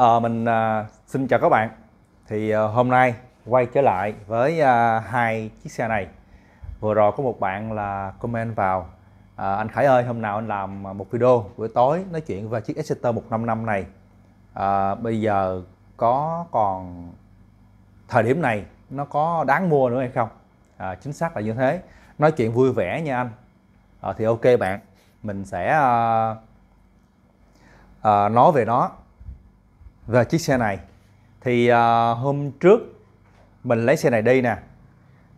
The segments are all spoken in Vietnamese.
à, mình à, xin chào các bạn thì à, hôm nay quay trở lại với à, hai chiếc xe này vừa rồi có một bạn là comment vào à, anh Khải ơi hôm nào anh làm một video buổi tối nói chuyện về chiếc Exeter 155 này à, bây giờ có còn thời điểm này nó có đáng mua nữa hay không à, chính xác là như thế nói chuyện vui vẻ nha anh à, thì ok bạn mình sẽ à, à, nói về nó về chiếc xe này thì à, hôm trước mình lấy xe này đi nè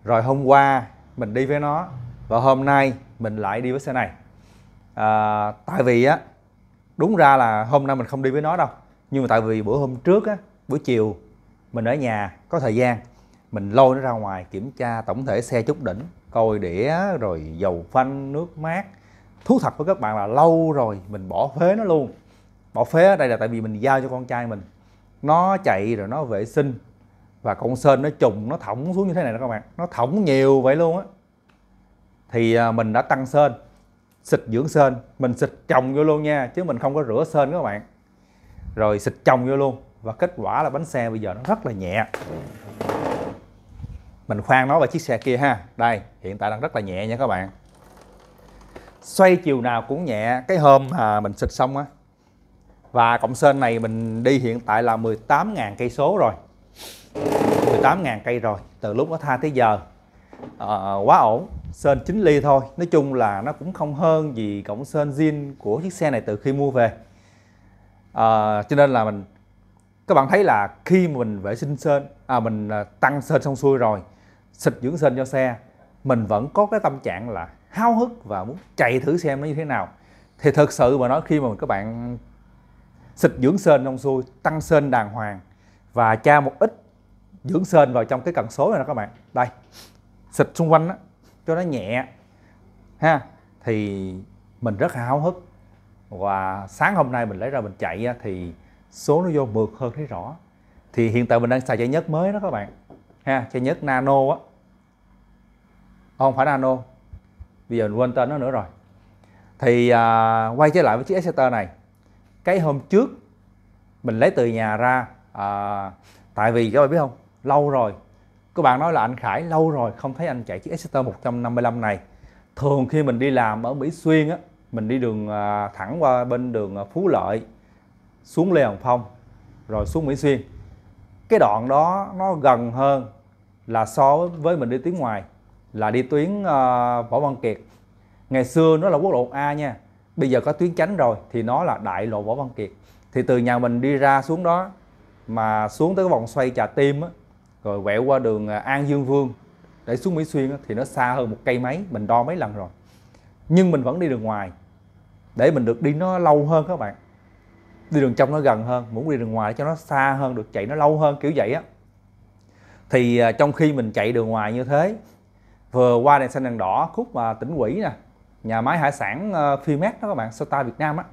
rồi hôm qua mình đi với nó và hôm nay mình lại đi với xe này à, tại vì á đúng ra là hôm nay mình không đi với nó đâu nhưng mà tại vì bữa hôm trước á buổi chiều mình ở nhà có thời gian mình lôi nó ra ngoài kiểm tra tổng thể xe chút đỉnh coi đĩa rồi dầu phanh nước mát thú thật với các bạn là lâu rồi mình bỏ phế nó luôn bỏ phế ở đây là tại vì mình giao cho con trai mình nó chạy rồi nó vệ sinh và con sên nó trùng nó thõng xuống như thế này đó các bạn nó thõng nhiều vậy luôn á thì à, mình đã tăng sên xịt dưỡng sên mình xịt trồng vô luôn nha chứ mình không có rửa sên các bạn rồi xịt trồng vô luôn và kết quả là bánh xe bây giờ nó rất là nhẹ mình khoan nó vào chiếc xe kia ha đây hiện tại đang rất là nhẹ nha các bạn xoay chiều nào cũng nhẹ cái hôm mà mình xịt xong á và cộng sên này mình đi hiện tại là 18.000 cây số rồi 18.000 cây rồi từ lúc nó tha tới giờ à, quá ổn sơn 9 ly thôi nói chung là nó cũng không hơn gì cộng sơn zin của chiếc xe này từ khi mua về à, cho nên là mình các bạn thấy là khi mình vệ sinh sơn à mình à, tăng sơn xong xuôi rồi xịt dưỡng sơn cho xe mình vẫn có cái tâm trạng là háo hức và muốn chạy thử xem nó như thế nào thì thực sự mà nói khi mà các bạn xịt dưỡng sên trong xuôi tăng sên đàng hoàng và cha một ít dưỡng sên vào trong cái cần số này đó các bạn đây xịt xung quanh đó, cho nó nhẹ ha thì mình rất háo hức và sáng hôm nay mình lấy ra mình chạy thì số nó vô mượt hơn thấy rõ thì hiện tại mình đang xài chai nhất mới đó các bạn ha chai nhất nano á không phải nano bây giờ mình quên tên nó nữa rồi thì à, quay trở lại với chiếc Exeter này cái hôm trước mình lấy từ nhà ra à, tại vì các bạn biết không lâu rồi các bạn nói là anh Khải lâu rồi không thấy anh chạy chiếc Exeter 155 này thường khi mình đi làm ở Mỹ Xuyên á mình đi đường à, thẳng qua bên đường à, Phú Lợi xuống Lê Hồng Phong rồi xuống Mỹ Xuyên cái đoạn đó nó gần hơn là so với mình đi tuyến ngoài là đi tuyến uh, Võ Văn Kiệt ngày xưa nó là quốc lộ A nha bây giờ có tuyến tránh rồi thì nó là đại lộ võ văn kiệt thì từ nhà mình đi ra xuống đó mà xuống tới cái vòng xoay trà tim á rồi quẹo qua đường à, an dương vương để xuống mỹ xuyên á, thì nó xa hơn một cây máy mình đo mấy lần rồi nhưng mình vẫn đi đường ngoài để mình được đi nó lâu hơn các bạn đi đường trong nó gần hơn muốn đi đường ngoài để cho nó xa hơn được chạy nó lâu hơn kiểu vậy á thì à, trong khi mình chạy đường ngoài như thế vừa qua đèn xanh đèn đỏ khúc mà tỉnh quỷ nè nhà máy hải sản ờ, Fimex đó các bạn Sota Việt Nam á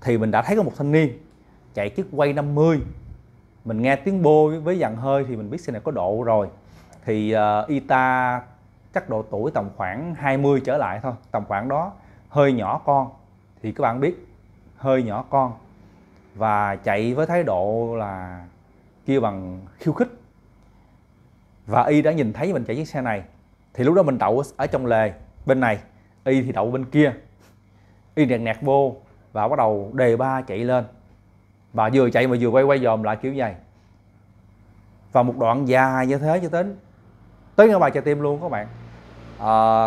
thì mình đã thấy có một thanh niên chạy chiếc quay 50 mình nghe tiếng bôi với dặn hơi thì mình biết xe này có độ rồi thì uh, Ita chắc độ tuổi tầm khoảng 20 trở lại thôi tầm khoảng đó hơi nhỏ con thì các bạn biết hơi nhỏ con và chạy với thái độ là kia bằng khiêu khích và y đã nhìn thấy mình chạy chiếc xe này thì lúc đó mình đậu ở trong lề bên này y thì đậu bên kia y nẹt nẹt vô và bắt đầu đề ba chạy lên và vừa chạy mà vừa quay quay dòm lại kiểu vậy và một đoạn dài như thế cho đến tới ngay bài chạy tim luôn các bạn à,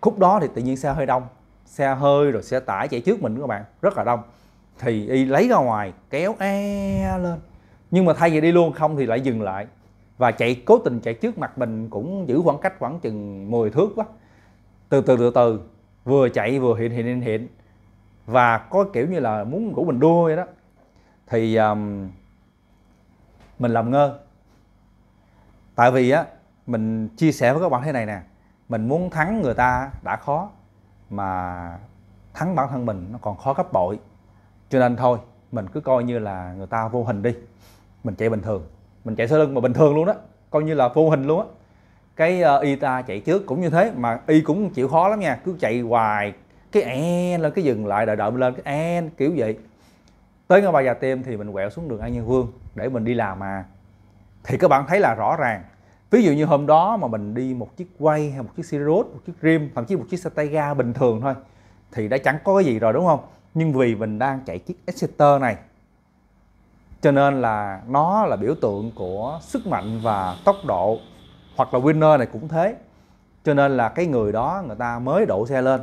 khúc đó thì tự nhiên xe hơi đông xe hơi rồi xe tải chạy trước mình các bạn rất là đông thì y lấy ra ngoài kéo e lên nhưng mà thay vì đi luôn không thì lại dừng lại và chạy cố tình chạy trước mặt mình cũng giữ khoảng cách khoảng chừng 10 thước quá từ từ từ từ vừa chạy vừa hiện hiện hiện hiện và có kiểu như là muốn rủ mình đua vậy đó thì um, mình làm ngơ tại vì á mình chia sẻ với các bạn thế này nè mình muốn thắng người ta đã khó mà thắng bản thân mình nó còn khó gấp bội cho nên thôi mình cứ coi như là người ta vô hình đi mình chạy bình thường mình chạy sau lưng mà bình thường luôn đó coi như là vô hình luôn á cái uh, y ta chạy trước cũng như thế mà y cũng chịu khó lắm nha cứ chạy hoài cái en lên cái dừng lại đợi đợi lên cái en kiểu vậy tới ngã ba già tiêm thì mình quẹo xuống đường an nhân vương để mình đi làm mà thì các bạn thấy là rõ ràng ví dụ như hôm đó mà mình đi một chiếc quay hay một chiếc sirius một chiếc rim thậm chí một chiếc satega bình thường thôi thì đã chẳng có cái gì rồi đúng không nhưng vì mình đang chạy chiếc exeter này cho nên là nó là biểu tượng của sức mạnh và tốc độ hoặc là winner này cũng thế cho nên là cái người đó người ta mới đổ xe lên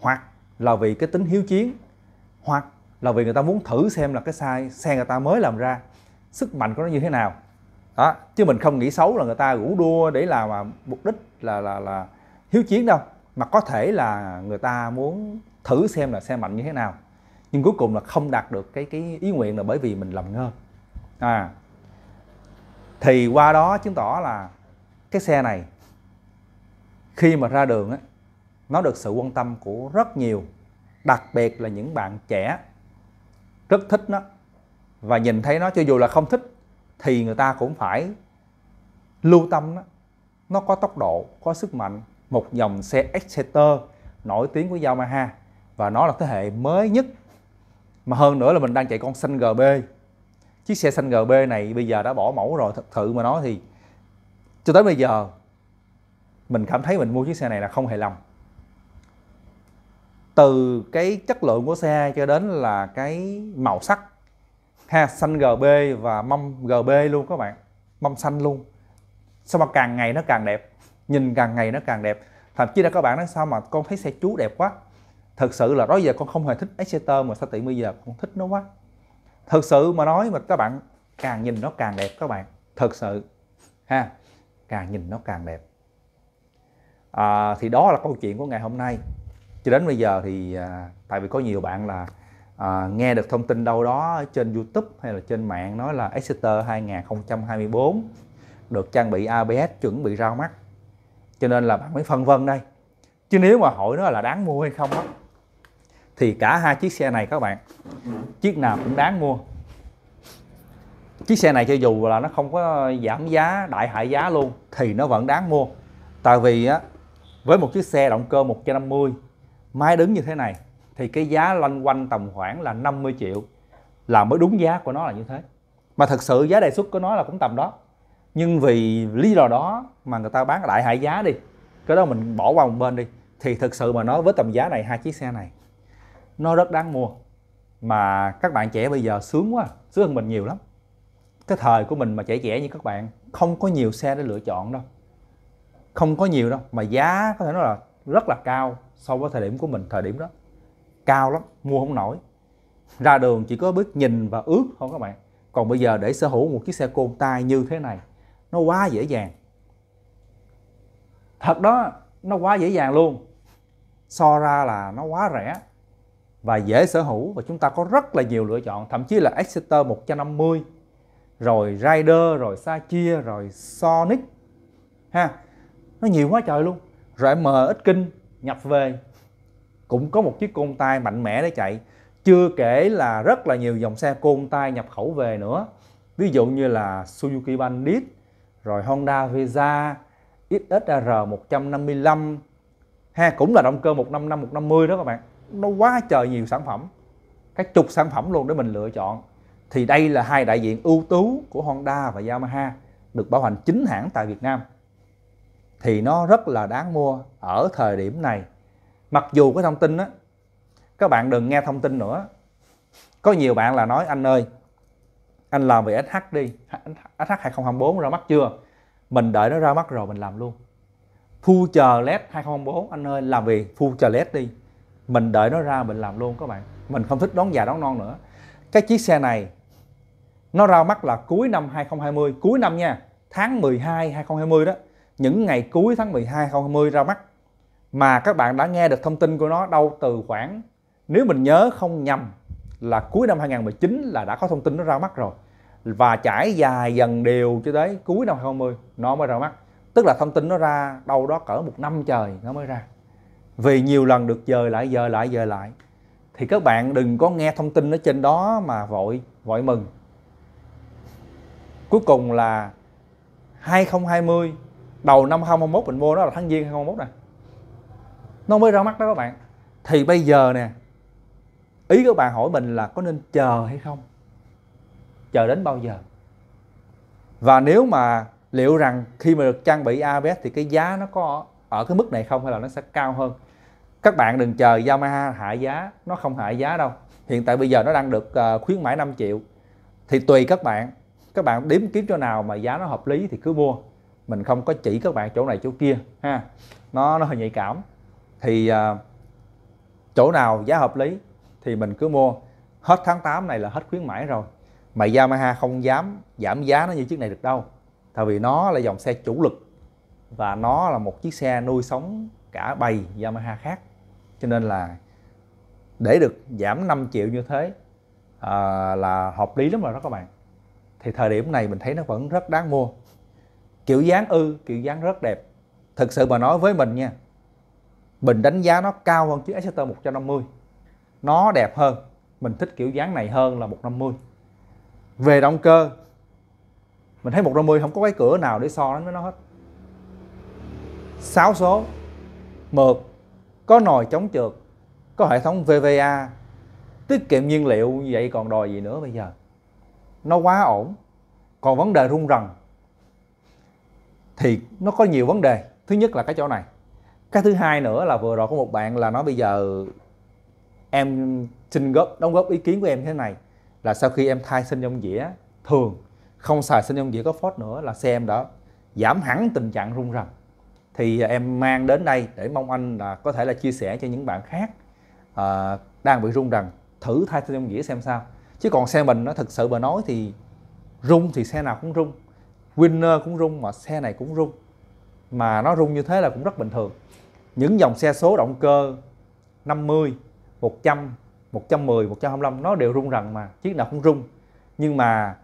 hoặc là vì cái tính hiếu chiến hoặc là vì người ta muốn thử xem là cái sai xe người ta mới làm ra sức mạnh của nó như thế nào đó chứ mình không nghĩ xấu là người ta rủ đua để làm mà mục đích là là là hiếu chiến đâu mà có thể là người ta muốn thử xem là xe mạnh như thế nào nhưng cuối cùng là không đạt được cái cái ý nguyện là bởi vì mình làm ngơ à thì qua đó chứng tỏ là cái xe này khi mà ra đường á, nó được sự quan tâm của rất nhiều đặc biệt là những bạn trẻ rất thích nó và nhìn thấy nó cho dù là không thích thì người ta cũng phải lưu tâm nó nó có tốc độ có sức mạnh một dòng xe Exeter nổi tiếng của Yamaha và nó là thế hệ mới nhất mà hơn nữa là mình đang chạy con xanh GB chiếc xe xanh GB này bây giờ đã bỏ mẫu rồi thật sự mà nói thì cho tới bây giờ mình cảm thấy mình mua chiếc xe này là không hài lòng từ cái chất lượng của xe cho đến là cái màu sắc ha xanh gb và mâm gb luôn các bạn mâm xanh luôn sao mà càng ngày nó càng đẹp nhìn càng ngày nó càng đẹp thậm chí là các bạn nói sao mà con thấy xe chú đẹp quá thật sự là đó giờ con không hề thích Exeter mà sao tiện bây giờ con thích nó quá thật sự mà nói mà các bạn càng nhìn nó càng đẹp các bạn thật sự ha càng nhìn nó càng đẹp à, thì đó là câu chuyện của ngày hôm nay cho đến bây giờ thì à, tại vì có nhiều bạn là à, nghe được thông tin đâu đó trên YouTube hay là trên mạng nói là Exeter 2024 được trang bị ABS chuẩn bị ra mắt cho nên là bạn mới phân vân đây chứ nếu mà hỏi nó là đáng mua hay không đó, thì cả hai chiếc xe này các bạn chiếc nào cũng đáng mua chiếc xe này cho dù là nó không có giảm giá đại hại giá luôn thì nó vẫn đáng mua tại vì á với một chiếc xe động cơ 150 máy đứng như thế này thì cái giá loanh quanh tầm khoảng là 50 triệu là mới đúng giá của nó là như thế mà thật sự giá đề xuất của nó là cũng tầm đó nhưng vì lý do đó mà người ta bán đại hại giá đi cái đó mình bỏ qua một bên đi thì thực sự mà nói với tầm giá này hai chiếc xe này nó rất đáng mua mà các bạn trẻ bây giờ sướng quá sướng hơn mình nhiều lắm cái thời của mình mà trẻ trẻ như các bạn không có nhiều xe để lựa chọn đâu không có nhiều đâu mà giá có thể nói là rất là cao so với thời điểm của mình thời điểm đó cao lắm mua không nổi ra đường chỉ có bước nhìn và ước thôi các bạn còn bây giờ để sở hữu một chiếc xe côn tay như thế này nó quá dễ dàng thật đó nó quá dễ dàng luôn so ra là nó quá rẻ và dễ sở hữu và chúng ta có rất là nhiều lựa chọn thậm chí là Exeter 150 rồi Rider rồi Sachia rồi Sonic ha nó nhiều quá trời luôn rồi M ít kinh nhập về cũng có một chiếc côn tay mạnh mẽ để chạy chưa kể là rất là nhiều dòng xe côn tay nhập khẩu về nữa ví dụ như là Suzuki Bandit rồi Honda Visa XSR 155 ha cũng là động cơ 155 150 đó các bạn nó quá trời nhiều sản phẩm các chục sản phẩm luôn để mình lựa chọn thì đây là hai đại diện ưu tú của Honda và Yamaha được bảo hành chính hãng tại Việt Nam thì nó rất là đáng mua ở thời điểm này mặc dù cái thông tin đó các bạn đừng nghe thông tin nữa có nhiều bạn là nói anh ơi anh làm về SH đi SH 2024 ra mắt chưa mình đợi nó ra mắt rồi mình làm luôn phu chờ LED 2024 anh ơi làm việc phu chờ LED đi mình đợi nó ra mình làm luôn các bạn mình không thích đón già đón non nữa cái chiếc xe này nó ra mắt là cuối năm 2020 cuối năm nha tháng 12 2020 đó những ngày cuối tháng 12 2020 ra mắt mà các bạn đã nghe được thông tin của nó đâu từ khoảng nếu mình nhớ không nhầm là cuối năm 2019 là đã có thông tin nó ra mắt rồi và trải dài dần đều cho tới cuối năm 2020 nó mới ra mắt tức là thông tin nó ra đâu đó cỡ một năm trời nó mới ra vì nhiều lần được dời lại dời lại dời lại thì các bạn đừng có nghe thông tin ở trên đó mà vội vội mừng cuối cùng là 2020 đầu năm 2021 mình mua đó là tháng giêng 2021 nè nó mới ra mắt đó các bạn thì bây giờ nè ý các bạn hỏi mình là có nên chờ hay không chờ đến bao giờ và nếu mà liệu rằng khi mà được trang bị ABS thì cái giá nó có ở cái mức này không hay là nó sẽ cao hơn các bạn đừng chờ Yamaha hạ giá nó không hạ giá đâu hiện tại bây giờ nó đang được ờ, khuyến mãi 5 triệu thì tùy các bạn các bạn đếm kiếm chỗ nào mà giá nó hợp lý thì cứ mua mình không có chỉ các bạn chỗ này chỗ kia ha nó nó hơi nhạy cảm thì à, chỗ nào giá hợp lý thì mình cứ mua hết tháng 8 này là hết khuyến mãi rồi mà Yamaha không dám giảm giá nó như chiếc này được đâu tại vì nó là dòng xe chủ lực và nó là một chiếc xe nuôi sống cả bầy Yamaha khác cho nên là để được giảm 5 triệu như thế à, là hợp lý lắm rồi đó các bạn thì thời điểm này mình thấy nó vẫn rất đáng mua kiểu dáng ư kiểu dáng rất đẹp thực sự mà nói với mình nha mình đánh giá nó cao hơn chiếc Exeter 150 nó đẹp hơn mình thích kiểu dáng này hơn là 150 về động cơ mình thấy 150 không có cái cửa nào để so với nó hết 6 số mượt có nồi chống trượt có hệ thống VVA tiết kiệm nhiên liệu như vậy còn đòi gì nữa bây giờ nó quá ổn còn vấn đề rung rần thì nó có nhiều vấn đề thứ nhất là cái chỗ này cái thứ hai nữa là vừa rồi có một bạn là nói bây giờ em xin góp đóng góp ý kiến của em thế này là sau khi em thay sinh nhông dĩa thường không xài sinh nhông dĩa có phốt nữa là xe em đã giảm hẳn tình trạng rung rần thì em mang đến đây để mong anh là có thể là chia sẻ cho những bạn khác à, đang bị rung rần thử thay sinh nhông dĩa xem sao chứ còn xe mình nó thực sự mà nói thì rung thì xe nào cũng rung winner cũng rung mà xe này cũng rung mà nó rung như thế là cũng rất bình thường những dòng xe số động cơ 50 100 110 125 nó đều rung rằng mà chiếc nào cũng rung nhưng mà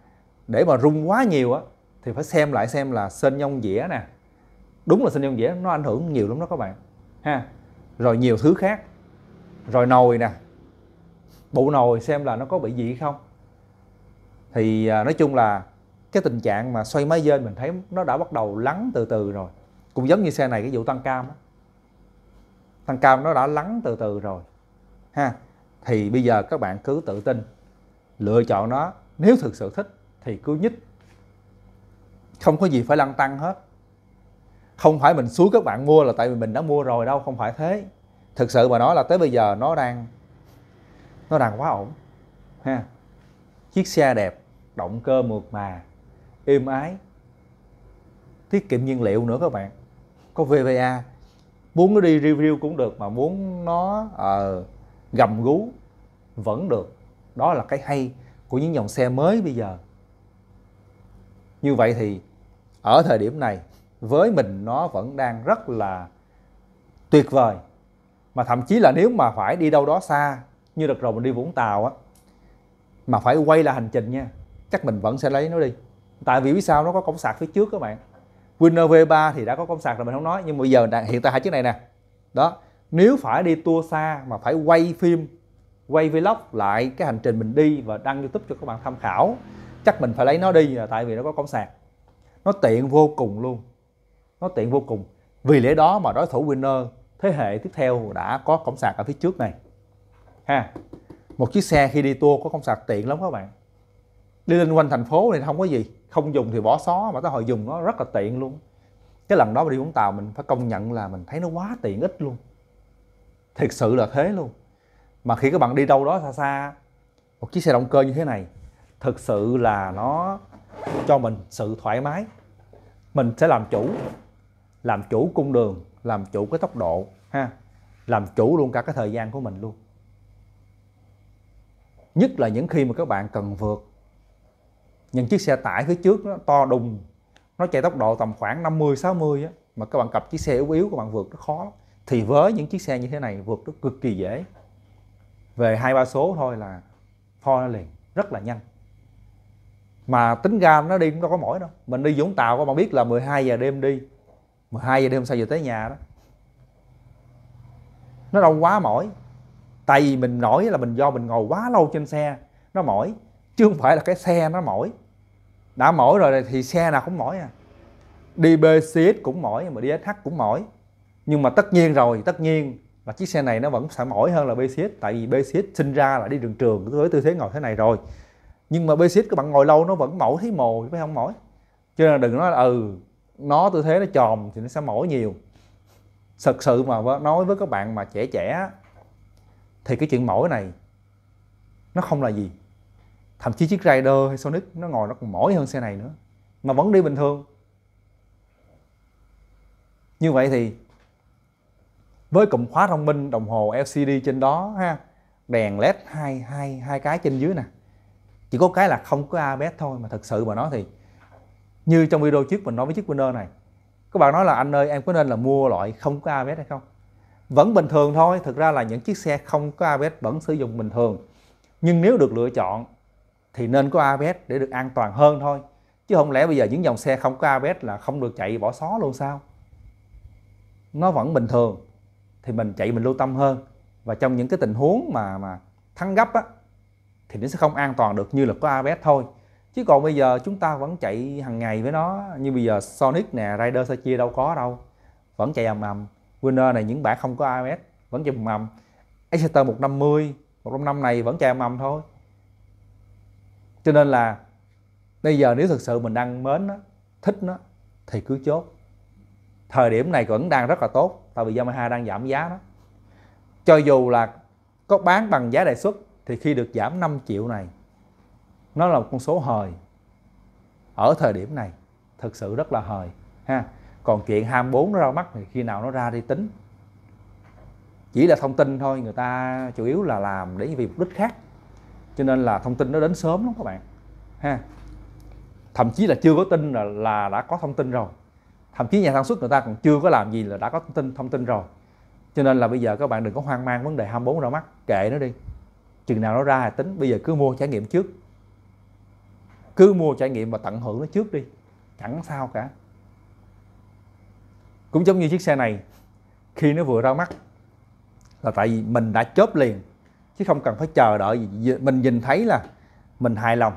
để mà rung quá nhiều á thì phải xem lại xem là sên nhông dĩa nè đúng là sên nhông dĩa nó ảnh hưởng nhiều lắm đó các bạn ha rồi nhiều thứ khác rồi nồi nè bộ nồi xem là nó có bị gì không thì à, nói chung là cái tình trạng mà xoay máy dên mình thấy nó đã bắt đầu lắng từ từ rồi cũng giống như xe này cái vụ tăng cam đó. tăng cam nó đã lắng từ từ rồi ha thì bây giờ các bạn cứ tự tin lựa chọn nó nếu thực sự thích thì cứ nhích không có gì phải lăn tăng hết không phải mình xuống các bạn mua là tại vì mình đã mua rồi đâu không phải thế thực sự mà nói là tới bây giờ nó đang nó đang quá ổn ha chiếc xe đẹp động cơ mượt mà êm ái tiết kiệm nhiên liệu nữa các bạn có VVA muốn nó đi review cũng được mà muốn nó uh, gầm gú vẫn được đó là cái hay của những dòng xe mới bây giờ như vậy thì ở thời điểm này với mình nó vẫn đang rất là tuyệt vời mà thậm chí là nếu mà phải đi đâu đó xa như đợt rồi mình đi Vũng Tàu á mà phải quay lại hành trình nha chắc mình vẫn sẽ lấy nó đi tại vì biết sao nó có cổng sạc phía trước các bạn Winner V3 thì đã có cổng sạc rồi mình không nói nhưng mà bây giờ hiện tại hai chiếc này nè đó nếu phải đi tour xa mà phải quay phim quay vlog lại cái hành trình mình đi và đăng youtube cho các bạn tham khảo chắc mình phải lấy nó đi tại vì nó có cổng sạc nó tiện vô cùng luôn nó tiện vô cùng vì lẽ đó mà đối thủ winner thế hệ tiếp theo đã có cổng sạc ở phía trước này ha một chiếc xe khi đi tour có công sạc tiện lắm các bạn đi lên quanh thành phố này không có gì không dùng thì bỏ xó mà tới hồi dùng nó rất là tiện luôn cái lần đó mà đi vũng tàu mình phải công nhận là mình thấy nó quá tiện ích luôn thiệt sự là thế luôn mà khi các bạn đi đâu đó xa xa một chiếc xe động cơ như thế này thực sự là nó cho mình sự thoải mái mình sẽ làm chủ làm chủ cung đường làm chủ cái tốc độ ha làm chủ luôn cả cái thời gian của mình luôn nhất là những khi mà các bạn cần vượt những chiếc xe tải phía trước nó to đùng nó chạy tốc độ tầm khoảng 50 60 á mà các bạn cặp chiếc xe yếu yếu các bạn vượt nó khó lắm. thì với những chiếc xe như thế này vượt nó cực kỳ dễ về hai ba số thôi là pho liền rất là nhanh mà tính ra nó đi cũng đâu có mỏi đâu mình đi Vũng Tàu các bạn biết là 12 giờ đêm đi 12 giờ đêm sao giờ tới nhà đó nó đâu quá mỏi tại vì mình nổi là mình do mình ngồi quá lâu trên xe nó mỏi chứ không phải là cái xe nó mỏi đã mỏi rồi thì xe nào cũng mỏi à đi BCX cũng mỏi mà đi SH cũng mỏi nhưng mà tất nhiên rồi tất nhiên là chiếc xe này nó vẫn sẽ mỏi hơn là BCX tại vì BCX sinh ra là đi đường trường với tư thế ngồi thế này rồi nhưng mà BCX các bạn ngồi lâu nó vẫn mỏi thấy mồ phải không mỏi cho nên là đừng nói là ừ nó tư thế nó tròn thì nó sẽ mỏi nhiều thật sự mà nói với các bạn mà trẻ trẻ thì cái chuyện mỏi này nó không là gì thậm chí chiếc Raider hay Sonic nó ngồi nó còn mỏi hơn xe này nữa mà vẫn đi bình thường như vậy thì với cụm khóa thông minh đồng hồ LCD trên đó ha đèn led hai hai hai cái trên dưới nè chỉ có cái là không có ABS thôi mà thật sự mà nói thì như trong video trước mình nói với chiếc Winner này các bạn nói là anh ơi em có nên là mua loại không có ABS hay không vẫn bình thường thôi thực ra là những chiếc xe không có ABS vẫn sử dụng bình thường nhưng nếu được lựa chọn thì nên có ABS để được an toàn hơn thôi chứ không lẽ bây giờ những dòng xe không có ABS là không được chạy bỏ xó luôn sao nó vẫn bình thường thì mình chạy mình lưu tâm hơn và trong những cái tình huống mà mà thắng gấp á thì nó sẽ không an toàn được như là có ABS thôi chứ còn bây giờ chúng ta vẫn chạy hàng ngày với nó như bây giờ Sonic nè Rider Sachia đâu có đâu vẫn chạy ầm ầm winner này những bạn không có AMS vẫn chơi mầm Exeter 150 155 này vẫn chơi mầm thôi cho nên là bây giờ nếu thực sự mình đang mến nó thích nó thì cứ chốt thời điểm này vẫn đang rất là tốt tại vì Yamaha đang giảm giá đó cho dù là có bán bằng giá đề xuất thì khi được giảm 5 triệu này nó là một con số hời ở thời điểm này thực sự rất là hời ha còn chuyện 24 nó ra mắt thì khi nào nó ra đi tính chỉ là thông tin thôi người ta chủ yếu là làm để vì mục đích khác cho nên là thông tin nó đến sớm lắm các bạn ha thậm chí là chưa có tin là, là đã có thông tin rồi thậm chí nhà sản xuất người ta còn chưa có làm gì là đã có thông tin thông tin rồi cho nên là bây giờ các bạn đừng có hoang mang vấn đề 24 ra mắt kệ nó đi chừng nào nó ra thì tính bây giờ cứ mua trải nghiệm trước cứ mua trải nghiệm và tận hưởng nó trước đi chẳng sao cả cũng giống như chiếc xe này khi nó vừa ra mắt là tại vì mình đã chớp liền chứ không cần phải chờ đợi gì. mình nhìn thấy là mình hài lòng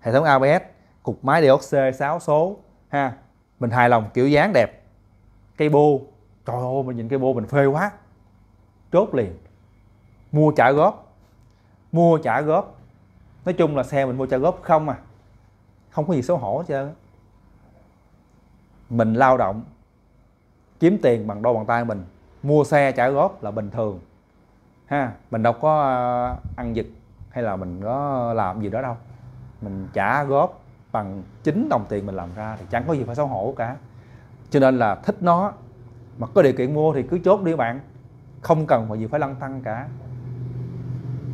hệ thống ABS cục máy Dioc C6 số ha mình hài lòng kiểu dáng đẹp cây bô trời ơi mình nhìn cây bô mình phê quá chốt liền mua trả góp mua trả góp nói chung là xe mình mua trả góp không à không có gì xấu hổ hết mình lao động kiếm tiền bằng đôi bàn tay mình mua xe trả góp là bình thường ha mình đâu có ờ, ăn giật hay là mình có làm gì đó đâu mình trả góp bằng chính đồng tiền mình làm ra thì chẳng có gì phải xấu hổ cả cho nên là thích nó mà có điều kiện mua thì cứ chốt đi bạn không cần phải gì phải lăn tăng cả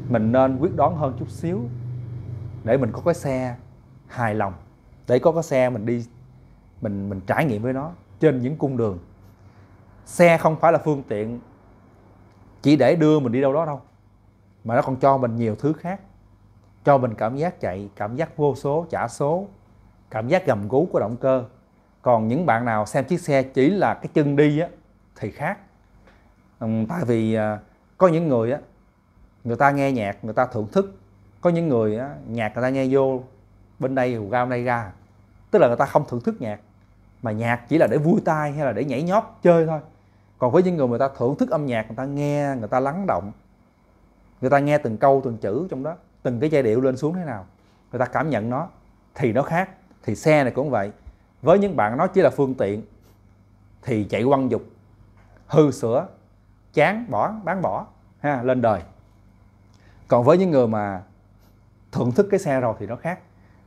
mình nên quyết đoán hơn chút xíu để mình có cái xe hài lòng để có cái xe mình đi mình mình trải nghiệm với nó trên những cung đường xe không phải là phương tiện chỉ để đưa mình đi đâu đó đâu mà nó còn cho mình nhiều thứ khác cho mình cảm giác chạy cảm giác vô số trả số cảm giác gầm gú của động cơ còn những bạn nào xem chiếc xe chỉ là cái chân đi á thì khác tại vì à, có những người á người ta nghe nhạc người ta thưởng thức có những người á, nhạc người ta nghe vô bên đây gao bên đây ra tức là người ta không thưởng thức nhạc mà nhạc chỉ là để vui tai hay là để nhảy nhót chơi thôi còn với những người người ta thưởng thức âm nhạc người ta nghe người ta lắng động người ta nghe từng câu từng chữ trong đó từng cái giai điệu lên xuống thế nào người ta cảm nhận nó thì nó khác thì xe này cũng vậy với những bạn nó chỉ là phương tiện thì chạy quăng dục hư sửa chán bỏ bán bỏ ha lên đời còn với những người mà thưởng thức cái xe rồi thì nó khác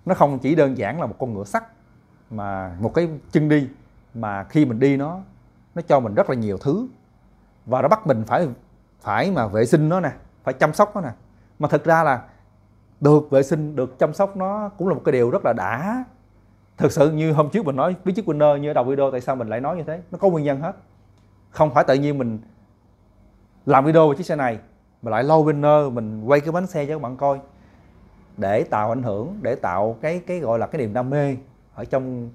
nó không chỉ đơn giản là một con ngựa sắt mà một cái chân đi mà khi mình đi nó nó cho mình rất là nhiều thứ và nó bắt mình phải phải mà vệ sinh nó nè phải chăm sóc nó nè mà thật ra là được vệ sinh được chăm sóc nó cũng là một cái điều rất là đã thực sự như hôm trước mình nói lý chức winner như ở đầu video tại sao mình lại nói như thế nó có nguyên nhân hết không phải tự nhiên mình làm video về chiếc xe này mà lại lâu winner mình quay cái bánh xe cho các bạn coi để tạo ảnh hưởng để tạo cái cái gọi là cái niềm đam mê ở trong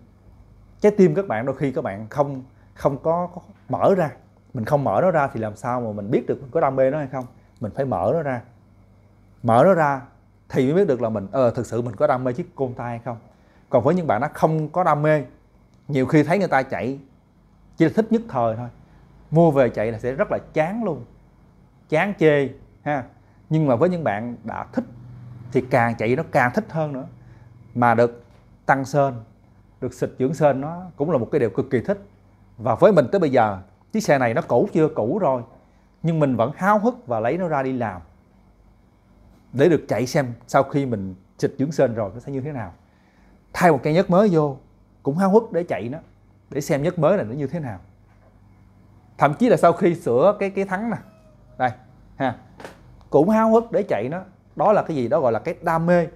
trái tim các bạn đôi khi các bạn không không có, có mở ra mình không mở nó ra thì làm sao mà mình biết được mình có đam mê nó hay không mình phải mở nó ra mở nó ra thì mới biết được là mình ờ thực sự mình có đam mê chiếc côn tay hay không còn với những bạn nó không có đam mê nhiều khi thấy người ta chạy chỉ là thích nhất thời thôi mua về chạy là sẽ rất là chán luôn chán chê ha nhưng mà với những bạn đã thích thì càng chạy nó càng thích hơn nữa mà được tăng sơn được xịt dưỡng sên nó cũng là một cái điều cực kỳ thích và với mình tới bây giờ chiếc xe này nó cũ chưa cũ rồi nhưng mình vẫn háo hức và lấy nó ra đi làm để được chạy xem sau khi mình xịt dưỡng sên rồi nó sẽ như thế nào thay một cái nhớt mới vô cũng háo hức để chạy nó để xem nhớt mới là nó như thế nào thậm chí là sau khi sửa cái cái thắng nè đây ha cũng háo hức để chạy nó đó là cái gì đó gọi là cái đam mê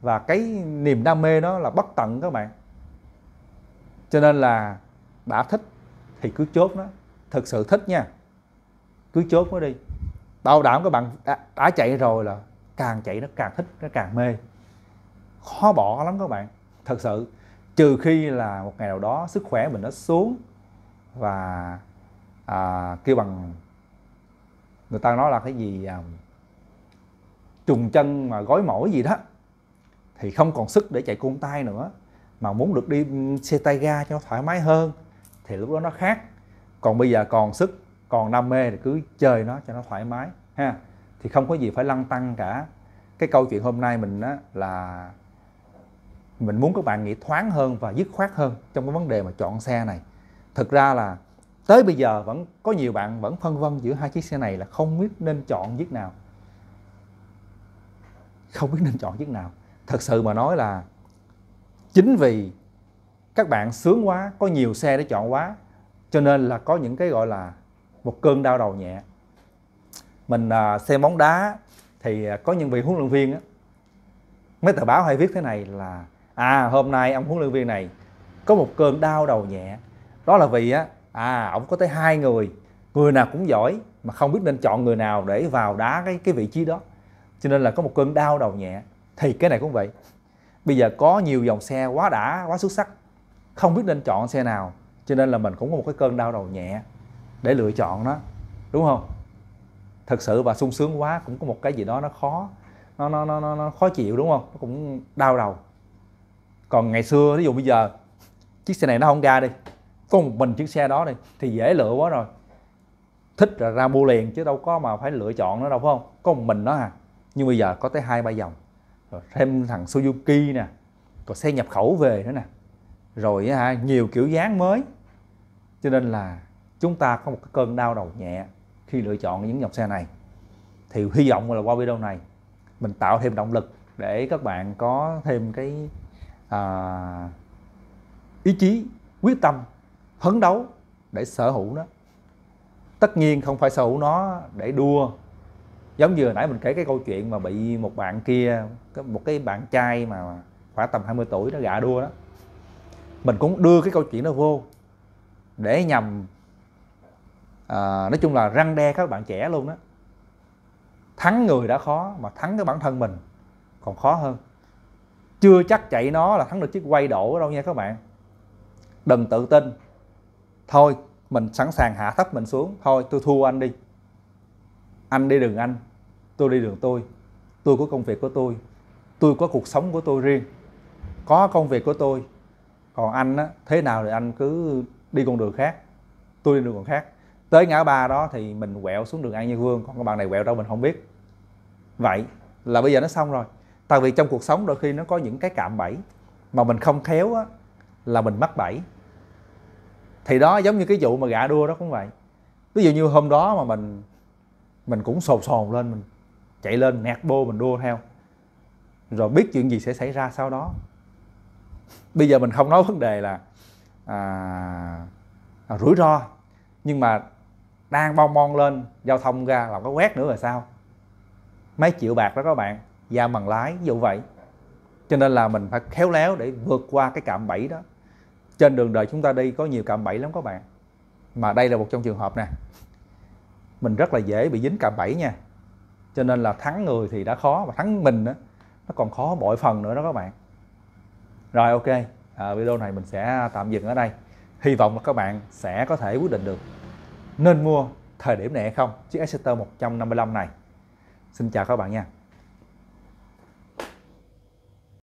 và cái niềm đam mê nó là bất tận các bạn cho nên là đã thích thì cứ chốt nó thực sự thích nha cứ chốt nó đi bảo đảm các bạn đã, đã chạy rồi là càng chạy nó càng thích nó càng mê khó bỏ lắm các bạn thật sự trừ khi là một ngày nào đó sức khỏe mình nó xuống và à, kêu bằng người ta nói là cái gì à, trùng chân mà gói mỏi gì đó thì không còn sức để chạy cuôn tay nữa mà muốn được đi xe tay ga cho thoải mái hơn thì lúc đó nó khác còn bây giờ còn sức còn đam mê thì cứ chơi nó cho nó thoải mái ha thì không có gì phải lăn tăng cả cái câu chuyện hôm nay mình á là mình muốn các bạn nghĩ thoáng hơn và dứt khoát hơn trong cái vấn đề mà chọn xe này thực ra là tới bây giờ vẫn có nhiều bạn vẫn phân vân giữa hai chiếc xe này là không biết nên chọn chiếc nào không biết nên chọn chiếc nào thật sự mà nói là chính vì các bạn sướng quá có nhiều xe để chọn quá cho nên là có những cái gọi là một cơn đau đầu nhẹ mình à, xem bóng đá thì à, có những vị huấn luyện viên á mấy tờ báo hay viết thế này là à hôm nay ông huấn luyện viên này có một cơn đau đầu nhẹ đó là vì á à ông có tới hai người người nào cũng giỏi mà không biết nên chọn người nào để vào đá cái cái vị trí đó cho nên là có một cơn đau đầu nhẹ thì cái này cũng vậy bây giờ có nhiều dòng xe quá đã quá xuất sắc không biết nên chọn xe nào cho nên là mình cũng có một cái cơn đau đầu nhẹ để lựa chọn nó đúng không thật sự và sung sướng quá cũng có một cái gì đó nó khó nó nó nó nó, nó khó chịu đúng không nó cũng đau đầu còn ngày xưa ví dụ bây giờ chiếc xe này nó không ra đi có một mình chiếc xe đó đi thì dễ lựa quá rồi thích là ra mua liền chứ đâu có mà phải lựa chọn nó đâu phải không có một mình nó à nhưng bây giờ có tới hai ba dòng rồi thêm thằng Suzuki nè còn xe nhập khẩu về nữa nè rồi nhiều kiểu dáng mới cho nên là chúng ta có một cái cơn đau đầu nhẹ khi lựa chọn những dòng xe này thì hy vọng là qua video này mình tạo thêm động lực để các bạn có thêm cái à, ý chí quyết tâm phấn đấu để sở hữu nó tất nhiên không phải sở hữu nó để đua giống như hồi nãy mình kể cái câu chuyện mà bị một bạn kia một cái bạn trai mà khoảng tầm 20 tuổi nó gạ đua đó mình cũng đưa cái câu chuyện đó vô để nhằm à, nói chung là răng đe các bạn trẻ luôn đó thắng người đã khó mà thắng cái bản thân mình còn khó hơn chưa chắc chạy nó là thắng được chiếc quay đổ đâu nha các bạn đừng tự tin thôi mình sẵn sàng hạ thấp mình xuống thôi tôi thua anh đi anh đi đường anh tôi đi đường tôi tôi có công việc của tôi tôi có cuộc sống của tôi riêng có công việc của tôi còn anh á thế nào thì anh cứ đi con đường khác tôi đi đường còn khác tới ngã ba đó thì mình quẹo xuống đường an như vương còn các bạn này quẹo đâu mình không biết vậy là bây giờ nó xong rồi tại vì trong cuộc sống đôi khi nó có những cái cạm bẫy mà mình không khéo á là mình mắc bẫy thì đó giống như cái vụ mà gạ đua đó cũng vậy ví dụ như hôm đó mà mình mình cũng sồn sồn lên mình chạy lên nẹt bô mình đua theo rồi biết chuyện gì sẽ xảy ra sau đó bây giờ mình không nói vấn đề là à, à, rủi ro nhưng mà đang bong bong lên giao thông ra là có quét nữa là sao mấy triệu bạc đó các bạn ra bằng lái ví dụ vậy cho nên là mình phải khéo léo để vượt qua cái cạm bẫy đó trên đường đời chúng ta đi có nhiều cạm bẫy lắm các bạn mà đây là một trong trường hợp nè mình rất là dễ bị dính cả bẫy nha cho nên là thắng người thì đã khó và thắng mình đó, nó còn khó bội phần nữa đó các bạn rồi ok à, video này mình sẽ tạm dừng ở đây hy vọng là các bạn sẽ có thể quyết định được nên mua thời điểm này hay không chiếc Exeter 155 này xin chào các bạn nha